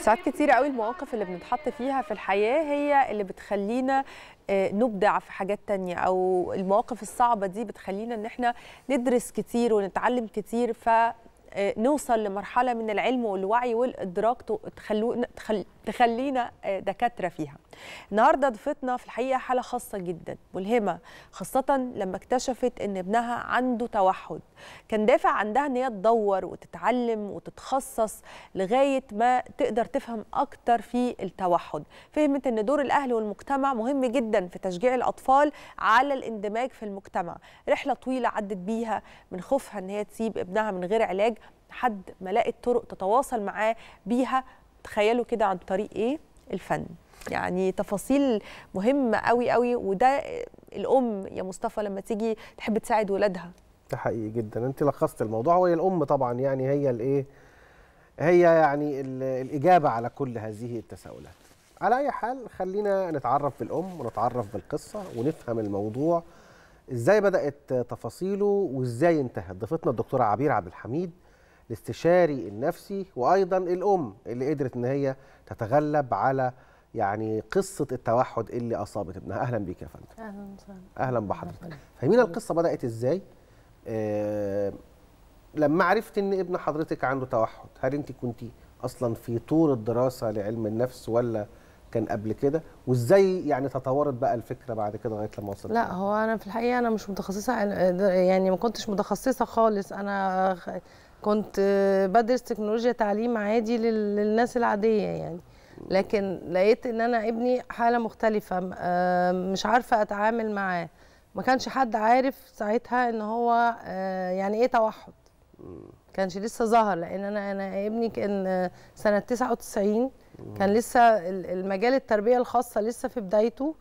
ساعات كتير قوي المواقف اللي بنتحط فيها في الحياة هي اللي بتخلينا آه، نبدع في حاجات تانية أو المواقف الصعبة دي بتخلينا إن إحنا ندرس كتير ونتعلم كتير ف آه، نوصل لمرحلة من العلم والوعي والإدراك تخلو... تخل... تخلينا آه، دكاتره فيها. النهارده ضيفتنا في الحقيقه حاله خاصه جدا ملهمه خاصه لما اكتشفت ان ابنها عنده توحد. كان دافع عندها ان هي تدور وتتعلم وتتخصص لغايه ما تقدر تفهم اكتر في التوحد. فهمت ان دور الاهل والمجتمع مهم جدا في تشجيع الاطفال على الاندماج في المجتمع. رحله طويله عدت بيها من خوفها ان هي تسيب ابنها من غير علاج لحد ما لقت طرق تتواصل معاه بيها تخيلوا كده عن طريق ايه الفن يعني تفاصيل مهمه قوي قوي وده الام يا مصطفى لما تيجي تحب تساعد ولادها ده حقيقي جدا انت لخصت الموضوع وهي الام طبعا يعني هي الايه هي يعني الاجابه على كل هذه التساؤلات على اي حال خلينا نتعرف بالام ونتعرف بالقصه ونفهم الموضوع ازاي بدات تفاصيله وازاي انتهت ضيفتنا الدكتوره عبير عبد الحميد الاستشاري النفسي وايضا الام اللي قدرت ان هي تتغلب على يعني قصه التوحد اللي اصابت ابنها اهلا بيك يا فندم اهلا وسهلا اهلا بحضرتك فاهمين القصه بدات ازاي آه لما عرفت ان ابن حضرتك عنده توحد هل انت كنتي اصلا في طور الدراسه لعلم النفس ولا كان قبل كده وازاي يعني تطورت بقى الفكره بعد كده لغايه لما وصلت لا هو انا في الحقيقه انا مش متخصصه يعني ما كنتش متخصصه خالص انا كنت بدرس تكنولوجيا تعليم عادي للناس العاديه يعني لكن لقيت ان انا ابني حاله مختلفه آه، مش عارفه اتعامل معاه ما كانش حد عارف ساعتها ان هو آه، يعني ايه توحد كانش لسه ظهر لان انا انا ابني كان آه، سنه 99 كان لسه المجال التربيه الخاصه لسه في بدايته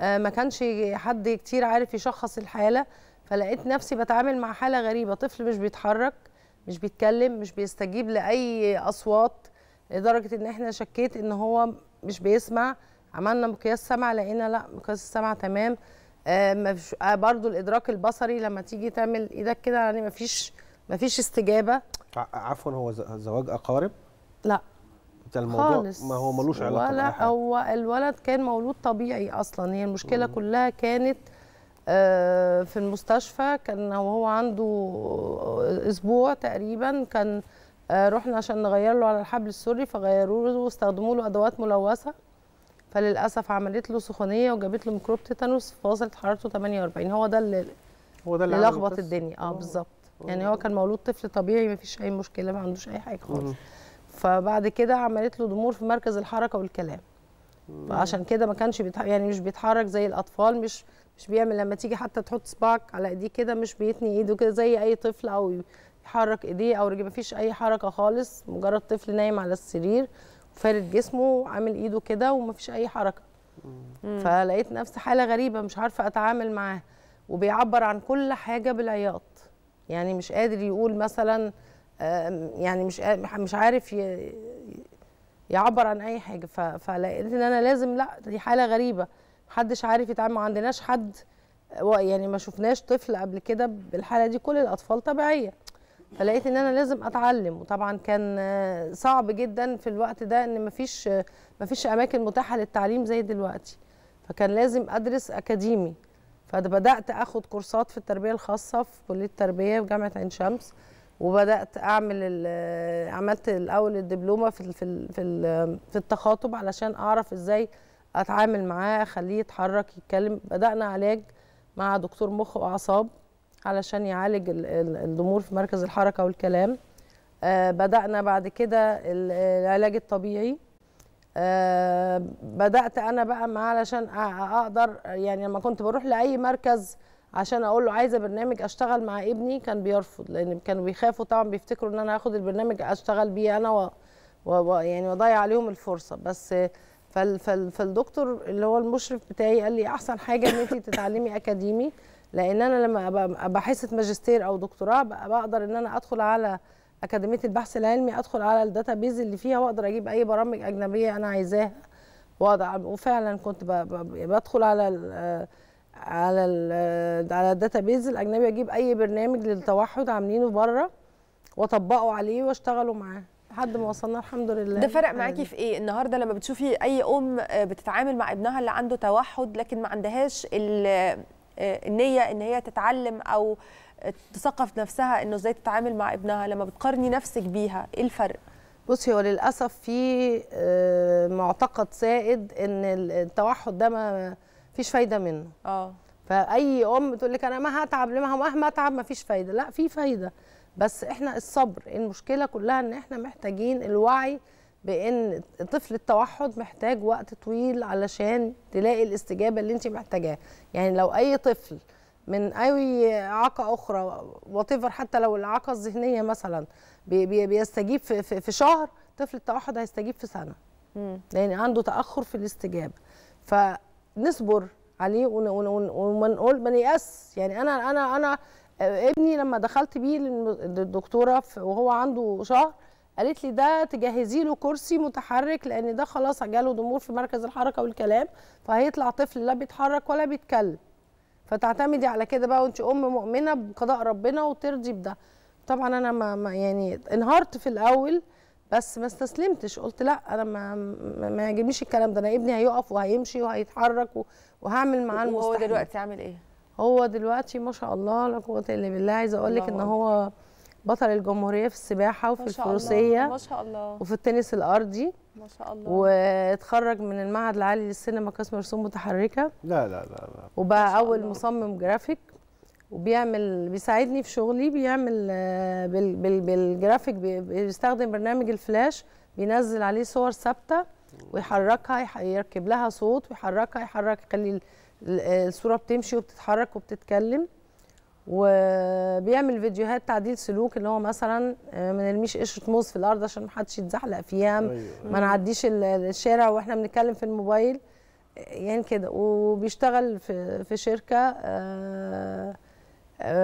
ما كانش حد كتير عارف يشخص الحاله فلقيت نفسي بتعامل مع حاله غريبه طفل مش بيتحرك مش بيتكلم مش بيستجيب لاي اصوات لدرجه ان احنا شكيت ان هو مش بيسمع عملنا مقياس سمع لقينا لا مقياس السمع تمام آه, آه، برضو الادراك البصري لما تيجي تعمل ايدك كده يعني مفيش مفيش استجابه عفوا هو زواج اقارب لا ده الموضوع خالص. ما هو ملوش علاقه ولا هو الولد كان مولود طبيعي اصلا هي المشكله مم. كلها كانت آه، في المستشفى كان وهو عنده اسبوع تقريبا كان آه، رحنا عشان نغير له على الحبل السري فغيروا له واستخدموا له ادوات ملوثه فللاسف عملت له سخونيه وجابت له ميكروب تيتانوس فوصلت حرارته 48 هو ده اللي هو ده اللي لخبط الدنيا اه, آه. بالظبط يعني هو كان مولود طفل طبيعي ما فيش اي مشكله ما عندوش اي حاجه خالص فبعد كده عملت له ضمور في مركز الحركه والكلام فعشان كده ما كانش بيتح... يعني مش بيتحرك زي الاطفال مش مش بيعمل لما تيجي حتى تحط صباعك على ايديه كده مش بيتني ايده كده زي اي طفل او يحرك ايديه او رجليه مفيش اي حركه خالص مجرد طفل نايم على السرير فارد جسمه وعامل ايده كده ومفيش اي حركه فلقيت نفسي حاله غريبه مش عارفه اتعامل معاه وبيعبر عن كل حاجه بالعياط يعني مش قادر يقول مثلا يعني مش مش عارف يعبر عن اي حاجه فلقيت ان انا لازم لا دي حاله غريبه محدش عارف يتعامل ما عندناش حد يعني ما شفناش طفل قبل كده بالحاله دي كل الاطفال طبيعيه فلقيت ان انا لازم اتعلم وطبعا كان صعب جدا في الوقت ده ان مفيش مفيش اماكن متاحه للتعليم زي دلوقتي فكان لازم ادرس اكاديمي فبدات اخد كورسات في التربيه الخاصه في كليه التربيه في جامعه عين شمس وبدات اعمل عملت الاول الدبلومه في في في التخاطب علشان اعرف ازاي اتعامل معاه اخليه يتحرك يتكلم بدانا علاج مع دكتور مخ واعصاب علشان يعالج الضمور في مركز الحركه والكلام آه، بدانا بعد كده العلاج الطبيعي آه، بدات انا بقى معاه علشان اقدر يعني لما كنت بروح لاي مركز عشان اقول له عايزه برنامج اشتغل مع ابني كان بيرفض لان كانوا بيخافوا طبعا بيفتكروا ان انا هاخد البرنامج اشتغل بيه انا و... و... يعني واضيع عليهم الفرصه بس فالدكتور اللي هو المشرف بتاعي قال لي احسن حاجه ان انت تتعلمي اكاديمي لان انا لما ابقى ماجستير او دكتوراه بقدر ان انا ادخل على اكاديميه البحث العلمي ادخل على الداتابيز اللي فيها واقدر اجيب اي برامج اجنبيه انا عايزاها واضع وفعلا كنت بدخل على الـ على الـ على الداتابيز الاجنبي اجيب اي برنامج للتوحد عاملينه بره واطبقه عليه واشتغلوا معاه لحد ما وصلنا الحمد لله ده فرق معاكي يعني في ايه النهارده لما بتشوفي اي ام بتتعامل مع ابنها اللي عنده توحد لكن ما عندهاش آه، النيه ان هي تتعلم او تثقف نفسها انه ازاي تتعامل مع ابنها لما بتقارني نفسك بيها ايه الفرق بصي هو للاسف في آه، معتقد سائد ان التوحد ده ما فيش فايده منه اه فاي ام تقول لك انا ما هتعب لما مهما اتعب ما فيش فايده لا في فايده بس احنا الصبر المشكله كلها ان احنا محتاجين الوعي بان طفل التوحد محتاج وقت طويل علشان تلاقي الاستجابه اللي انت محتاجاها يعني لو اي طفل من اي اعاقه اخرى واتيفر حتى لو الاعاقه الذهنيه مثلا بي بيستجيب في, في, في شهر طفل التوحد هيستجيب في سنه لان يعني عنده تاخر في الاستجابه فنصبر عليه وما نقول ما نيأس يعني انا انا انا آه، ابني لما دخلت بيه للدكتوره وهو عنده شهر قالت لي ده تجهزي له كرسي متحرك لان ده خلاص جاله ضمور في مركز الحركه والكلام فهيطلع طفل لا بيتحرك ولا بيتكلم فتعتمدي على كده بقى وانت ام مؤمنه بقضاء ربنا وترضي بده طبعا انا ما يعني انهارت في الاول بس ما استسلمتش قلت لا انا ما ما يعجبنيش الكلام ده انا ابني هيقف وهيمشي وهيتحرك وهعمل معاه المستحيل وهو دلوقتي عامل ايه هو دلوقتي ما شاء الله لا قوه الا بالله عايزه اقول لك ان هو بطل الجمهوريه في السباحه وفي الفروسيه ما شاء الله وفي التنس الارضي ما شاء الله واتخرج من المعهد العالي للسينما قسم رسوم متحركه لا لا لا لا وبقى اول الله. مصمم جرافيك وبيعمل بيساعدني في شغلي بيعمل آه، بال بال بالجرافيك بيستخدم برنامج الفلاش بينزل عليه صور ثابته ويحركها يركب لها صوت ويحركها يحرك يخلي الصوره بتمشي وبتتحرك وبتتكلم وبيعمل فيديوهات تعديل سلوك اللي هو مثلا آه، ما نرميش قشره موز في الارض عشان ما حدش يتزحلق فيها أيوة، أيوة. ما نعديش الشارع واحنا بنتكلم في الموبايل آه، يعني كده وبيشتغل في في شركه آه،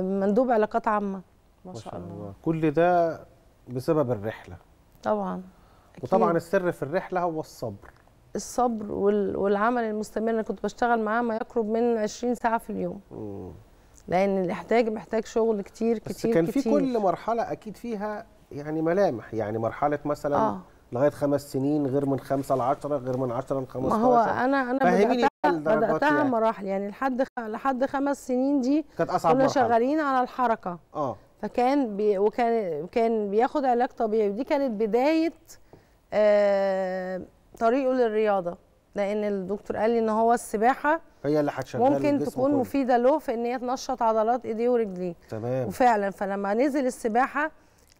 مندوب علاقات عامه ما شاء الله. الله كل ده بسبب الرحله طبعا أكيد. وطبعا السر في الرحله هو الصبر الصبر والعمل المستمر انا كنت بشتغل معاه ما يقرب من 20 ساعه في اليوم لأن الإحتاج محتاج شغل كتير كتير بس كان كتير. في كل مرحلة أكيد فيها يعني ملامح يعني مرحلة مثلا آه. لغاية خمس سنين غير من خمسة ل 10 غير من 10 ل 15 ما هو أنا أنا بدأتها, إيه بدأتها يعني. مراحل يعني لحد لحد خمس سنين دي كانت أصعب كنا شغالين على الحركة آه. فكان بي وكان كان بياخد علاج طبيعي ودي كانت بداية آه طريقه للرياضه لان الدكتور قال لي ان هو السباحه هي اللي هتشغل ممكن تكون كله. مفيده له في ان هي تنشط عضلات ايديه ورجليه تمام وفعلا فلما نزل السباحه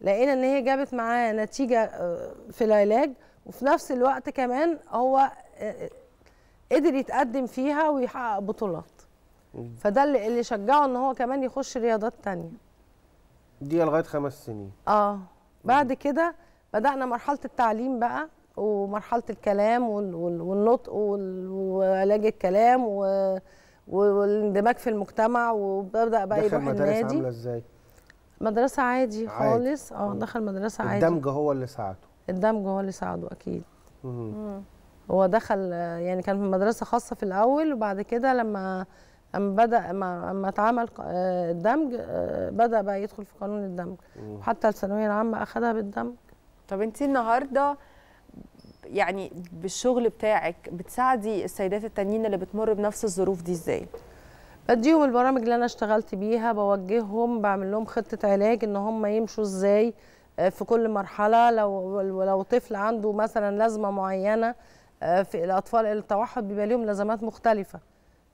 لقينا ان هي جابت معاه نتيجه آه، في العلاج وفي نفس الوقت كمان هو آه، آه، قدر يتقدم فيها ويحقق بطولات فده اللي, اللي شجعه ان هو كمان يخش رياضات تانية دي لغايه خمس سنين اه بعد كده بدانا مرحله التعليم بقى ومرحله الكلام والنطق وعلاج الكلام والاندماج في المجتمع وبدا بقى يروح النادي دخل مدرسه عامله ازاي؟ مدرسه عادي خالص اه دخل مدرسه عادي الدمج هو اللي ساعده الدمج هو اللي ساعده اكيد مم. هو دخل يعني كان في مدرسه خاصه في الاول وبعد كده لما اما بدا اما اتعمل آه، الدمج آه، بدا بقى يدخل في قانون الدمج وحتى الثانويه العامه اخذها بالدمج طب انت النهارده يعني بالشغل بتاعك بتساعدي السيدات التانيين اللي بتمر بنفس الظروف دي ازاي؟ بديهم البرامج اللي انا اشتغلت بيها بوجههم بعمل لهم خطه علاج ان هم يمشوا ازاي آه، في كل مرحله لو لو طفل عنده مثلا لازمه معينه آه، في الاطفال التوحد بيبقى لهم لازمات مختلفه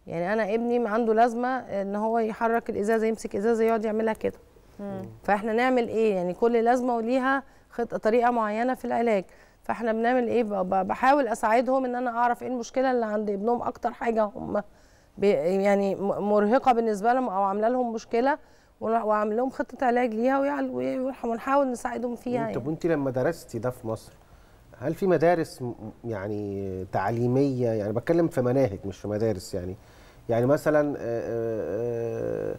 يعني انا ابني عنده لازمه ان هو يحرك الازازه يمسك ازازه يقعد يعملها كده فاحنا نعمل ايه يعني كل لازمه وليها خطه طريقه معينه في العلاج فاحنا بنعمل ايه بحاول اساعدهم ان انا اعرف ايه المشكله اللي عند ابنهم اكتر حاجه هم يعني مرهقه بالنسبه لهم او عامله لهم مشكله وعامل لهم خطه علاج ليها ونحاول نساعدهم فيها يعني. طب وانت لما درستي ده في مصر هل في مدارس يعني تعليميه يعني بتكلم في مناهج مش في مدارس يعني يعني مثلا آه، آه،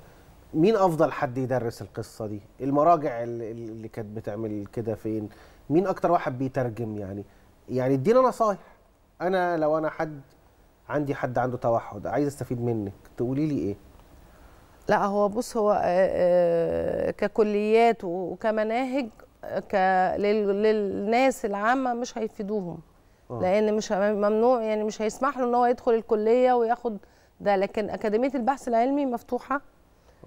مين افضل حد يدرس القصه دي المراجع اللي كانت بتعمل كده فين مين اكتر واحد بيترجم يعني يعني ادينا نصايح انا لو انا حد عندي حد عنده توحد عايز استفيد منك تقولي لي ايه لا هو بص هو آه، آه، ككليات وكمناهج للناس العامه مش هيفيدوهم آه. لان مش ممنوع يعني مش هيسمح له ان هو يدخل الكليه وياخد ده لكن اكاديميه البحث العلمي مفتوحه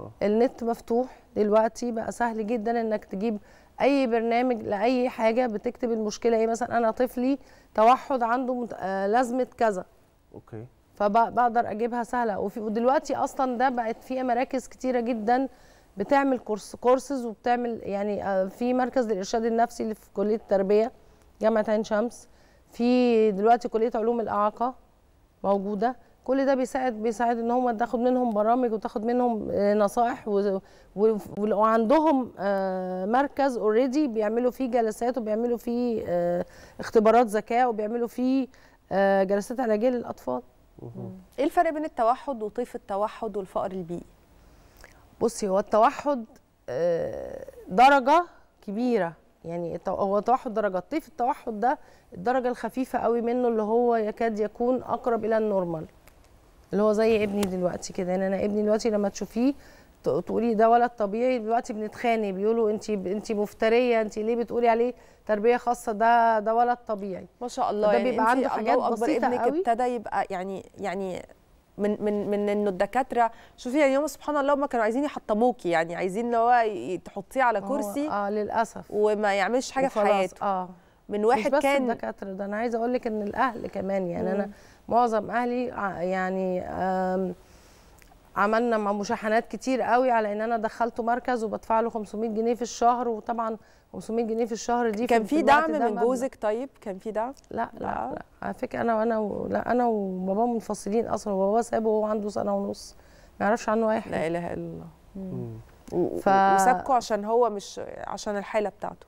أوه. النت مفتوح دلوقتي بقى سهل جدا انك تجيب اي برنامج لاي حاجه بتكتب المشكله ايه مثلا انا طفلي توحد عنده آه، لازمه كذا اوكي فبقدر اجيبها سهله ودلوقتي اصلا ده بقت فيها مراكز كتيره جدا بتعمل كورس كورسز وبتعمل يعني آه، في مركز للارشاد النفسي اللي في كليه التربيه جامعه عين شمس في دلوقتي كليه علوم الاعاقه موجوده كل ده بيساعد بيساعد ان هم تاخد منهم برامج وتاخد منهم آه، نصائح وعندهم آه، مركز اوريدي بيعملوا فيه جلسات وبيعملوا فيه آه، اختبارات ذكاء وبيعملوا فيه جلسات علاجيه للاطفال ايه الفرق بين التوحد وطيف التوحد والفقر البيئي بصي هو التوحد درجه كبيره يعني هو توحد درجات طيف التوحد ده الدرجه الخفيفه قوي منه اللي هو يكاد يكون اقرب الى النورمال اللي هو زي ابني دلوقتي كده يعني انا ابني دلوقتي لما تشوفيه تقولي ده ولد طبيعي دلوقتي بنتخانق بيقولوا انت انت مفتريه انت ليه بتقولي عليه تربيه خاصه ده ده ولد طبيعي ما شاء الله ده يعني بيبقى عنده حاجات بسيطه ابنك قوي ابتدى يبقى يعني يعني من من من انه الدكاتره شوفي يعني يوم سبحان الله ما كانوا عايزين يحطموكي يعني عايزين اللي هو تحطيه على كرسي اه للاسف وما يعملش حاجه في حياته اه من واحد مش بس كان الدكاتره ده انا عايزه اقول لك ان الاهل كمان يعني مم. انا معظم اهلي يعني عملنا مع مشاحنات كتير قوي على ان انا دخلته مركز وبدفع له 500 جنيه في الشهر وطبعا 500 جنيه في الشهر دي كان في دعم من جوزك طيب كان في دعم لا لا, لا. لا. آه. على فكره انا وانا و... لا انا وبابا منفصلين اصلا وبابا سابه وهو عنده سنه ونص ما يعرفش عنه اي حاجه لا اله الا الله ف... وسابكوا عشان هو مش عشان الحاله بتاعته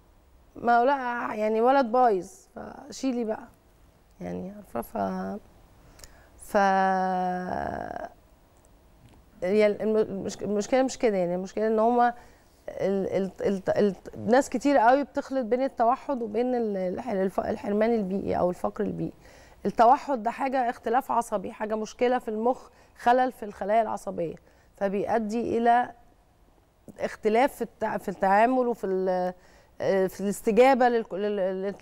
ما لا يعني ولد بايظ فشيلي بقى يعني عارفه ف ف يعني المشكله مش كده يعني المشكله ان هما ال... ال... ال... ناس كتير قوي بتخلط بين التوحد وبين الحرمان البيئي او الفقر البيئي التوحد ده حاجه اختلاف عصبي حاجه مشكله في المخ خلل في الخلايا العصبيه فبيؤدي الى اختلاف في التعامل وفي آه، في الاستجابه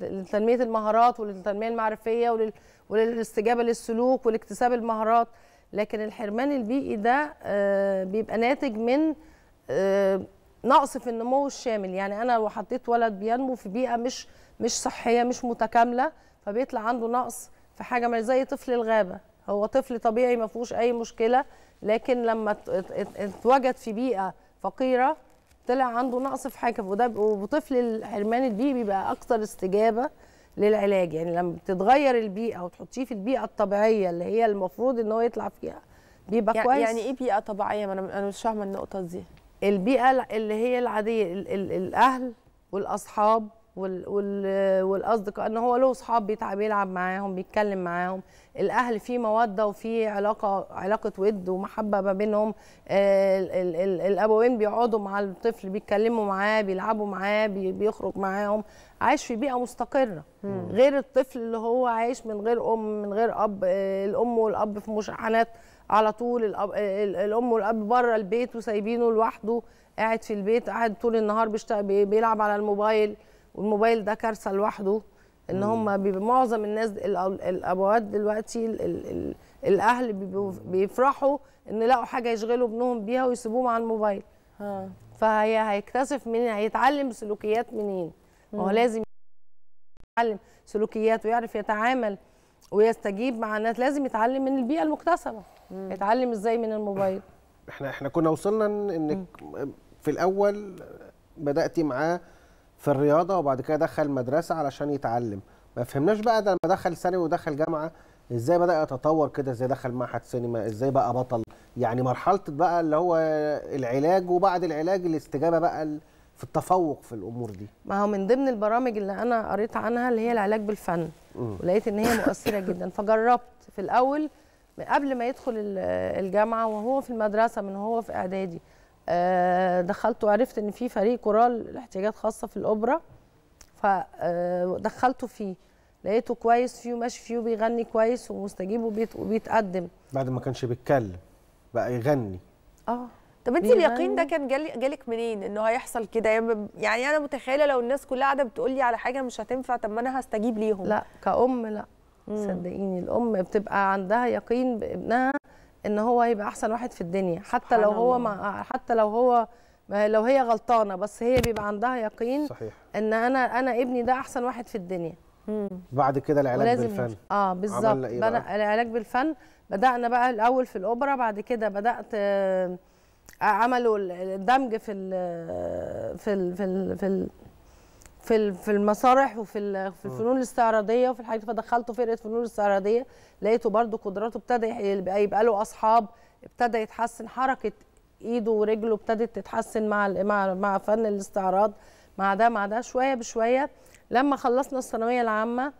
لتنميه المهارات وللتنميه المعرفيه وللاستجابه للسلوك ولاكتساب المهارات لكن الحرمان البيئي ده آه، بيبقى ناتج من آه، نقص في النمو الشامل يعني انا لو حطيت ولد بينمو في بيئه مش مش صحيه مش متكامله فبيطلع عنده نقص في حاجه مش زي طفل الغابه هو طفل طبيعي ما فيهوش اي مشكله لكن لما اتوجد في بيئه فقيره طلع عنده نقص في حاجه وده وطفل الحرمان البيئي بيبقى اكثر استجابه للعلاج يعني لما بتتغير البيئه وتحطيه في البيئه الطبيعيه اللي هي المفروض ان هو يطلع فيها بيبقى يعني كويس يعني ايه بيئه طبيعيه ما انا انا مش فاهمه النقطه دي البيئه اللي هي العاديه الاهل والاصحاب وال وال والاصدقاء ان هو له اصحاب بيلعب معاهم بيتكلم معاهم الاهل في موده وفي علاقه علاقه ود ومحبه ما بينهم آه، الابوين بيقعدوا مع الطفل بيتكلموا معاه بيلعبوا معاه بيخرج معاهم عايش في بيئه مستقره مم. غير الطفل اللي هو عايش من غير ام من غير اب آه، الام والاب في مشحنات على طول الأب آه، الام والاب بره البيت وسايبينه لوحده قاعد في البيت قاعد طول النهار بيلعب على الموبايل والموبايل ده كارثه لوحده ان هم معظم الناس الابوات دلوقتي الـ الـ الـ الاهل بيفرحوا ان لقوا حاجه يشغلوا ابنهم بيها ويسيبوهم على الموبايل ها. فهي هيكتسب منين هيتعلم سلوكيات منين هو لازم يتعلم سلوكيات ويعرف يتعامل ويستجيب مع الناس لازم يتعلم من البيئه المكتسبه مم. يتعلم ازاي من الموبايل احنا احنا كنا وصلنا انك في الاول بداتي معاه في الرياضه وبعد كده دخل مدرسه علشان يتعلم ما فهمناش بقى ده لما دخل ثانوي ودخل جامعه ازاي بدا يتطور كده ازاي دخل معهد سينما ازاي بقى بطل يعني مرحله بقى اللي هو العلاج وبعد العلاج الاستجابه بقى في التفوق في الامور دي ما هو من ضمن البرامج اللي انا قريت عنها اللي هي العلاج بالفن ولقيت ان هي مؤثره جدا فجربت في الاول قبل ما يدخل الجامعه وهو في المدرسه من هو في اعدادي آه، دخلت وعرفت ان في فريق كورال لاحتياجات خاصه في الاوبرا فدخلته آه، فيه لقيته كويس فيه وماشي فيه وبيغني كويس ومستجيب وبيتقدم بعد ما كانش بيتكلم بقى يغني اه طب انت اليقين ده كان جالي جالك منين انه هيحصل كده يعني, يعني انا متخيله لو الناس كلها قاعده بتقول لي على حاجه مش هتنفع طب ما انا هستجيب ليهم لا كأم لا صدقيني الام بتبقى عندها يقين بابنها ان هو يبقى احسن واحد في الدنيا حتى لو هو ما حتى لو هو لو هي غلطانه بس هي بيبقى عندها يقين صحيح. ان انا انا ابني ده احسن واحد في الدنيا بعد كده العلاج بالفن اه بالظبط إيه العلاج بالفن بدانا بقى الاول في الاوبرا بعد كده بدات آه، عملوا الدمج في الـ في الـ في الـ في, في في المسارح وفي في الفنون الاستعراضيه وفي الحاجات فدخلته فرقه فنون الاستعراضيه لقيته برده قدراته ابتدى يبقى له اصحاب ابتدى يتحسن حركه ايده ورجله ابتدت تتحسن مع مع مع فن الاستعراض مع ده مع ده شويه بشويه لما خلصنا الثانويه العامه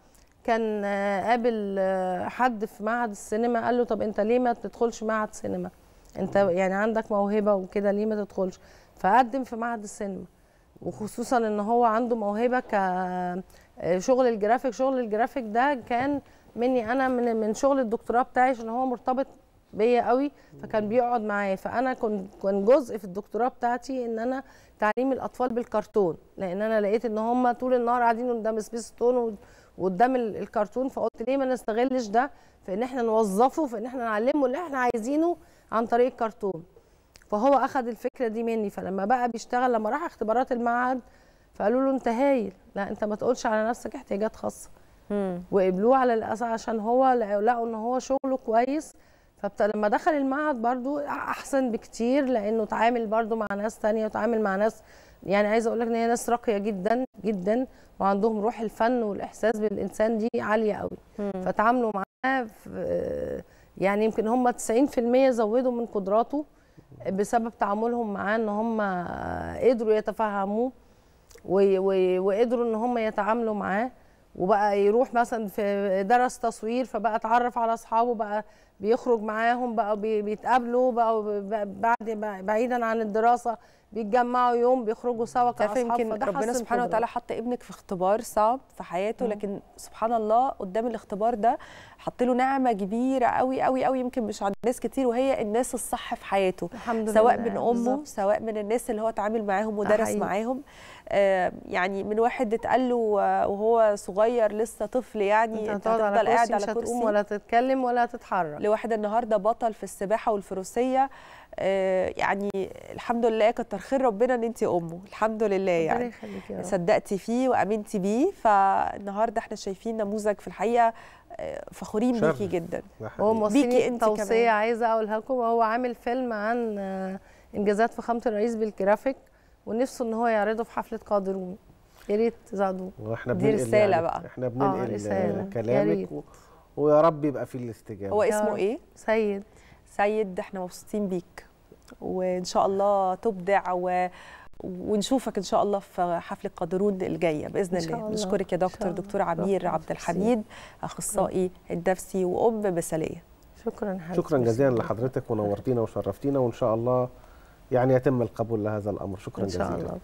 كان آه، قابل آه، حد في معهد السينما قال له طب انت ليه ما تدخلش معهد سينما انت يعني عندك موهبه وكده ليه ما تدخلش فقدم في معهد السينما وخصوصا ان هو عنده موهبه كشغل الجرافيك شغل الجرافيك ده كان مني انا من من شغل الدكتوراه بتاعي عشان هو مرتبط بيا قوي فكان بيقعد معايا فانا كنت كان جزء في الدكتوراه بتاعتي ان انا تعليم الاطفال بالكرتون لان انا لقيت ان هم طول النهار قاعدين قدام سبيس تون وقدام الكرتون فقلت ليه ما نستغلش ده في ان احنا نوظفه في ان احنا نعلمه اللي احنا عايزينه عن طريق الكرتون فهو اخذ الفكره دي مني فلما بقى بيشتغل لما راح اختبارات المعهد فقالوا له انت هايل لا انت ما تقولش على نفسك احتياجات خاصه وقبلوه على الاساس عشان هو لقوا ان هو شغله كويس فلما دخل المعهد برضو احسن بكتير لانه اتعامل برضو مع ناس تانية وتعامل مع ناس يعني عايزه اقول لك ان هي ناس راقيه جدا جدا وعندهم روح الفن والاحساس بالانسان دي عاليه قوي فتعاملوا معاه يعني يمكن هم 90% زودوا من قدراته بسبب تعاملهم معاه ان هم قدروا يتفهموه وقدروا ان هم يتعاملوا معاه وبقى يروح مثلا في درس تصوير فبقى اتعرف على اصحابه بقى بيخرج معاهم بقى بيتقابلوا بقى بعد بعيدا عن الدراسه بيتجمعوا يوم بيخرجوا سوا كاصحاب يمكن ربنا سبحانه وتعالى حط ابنك في اختبار صعب في حياته لكن سبحان الله قدام الاختبار ده حط له نعمه كبيره قوي قوي قوي يمكن مش عند ناس كتير وهي الناس الصح في حياته الحمد سواء لله. من امه بالزبط. سواء من الناس اللي هو اتعامل معاهم ودرس أحيي. معاهم آه يعني من واحد اتقال له وهو صغير لسه طفل يعني انت هتفضل قاعد على كرسي ولا تتكلم ولا تتحرك لواحد النهارده بطل في السباحه والفروسيه آه، يعني الحمد لله كتر خير ربنا ان انت امه الحمد لله يعني صدقتي فيه وامنتي بيه فالنهارده احنا شايفين نموذج في الحقيقه آه، فخورين بيكي جدا هو موصيني انت توصيه كمان. عايزه اقولها لكم هو عامل فيلم عن آه، انجازات فخامه الرئيس بالجرافيك ونفسه ان هو يعرضه في حفله قادرون يا ريت تساعدوه دي رساله يعني. بقى احنا بننقل آه كلامك ويا رب يبقى في الاستجابه هو اسمه ايه سيد سيد احنا مبسوطين بيك وان شاء الله تبدع و... ونشوفك ان شاء الله في حفله قادرون الجايه باذن الله. الله نشكرك يا دكتور دكتور عمير عبد الحميد اخصائي النفسي واب مثاليه شكرا حضرتك شكرا جزيلا لحضرتك ونورتينا وشرفتينا وان شاء الله يعني يتم القبول لهذا الامر شكرا جزيلا إن شاء جزيلا الله.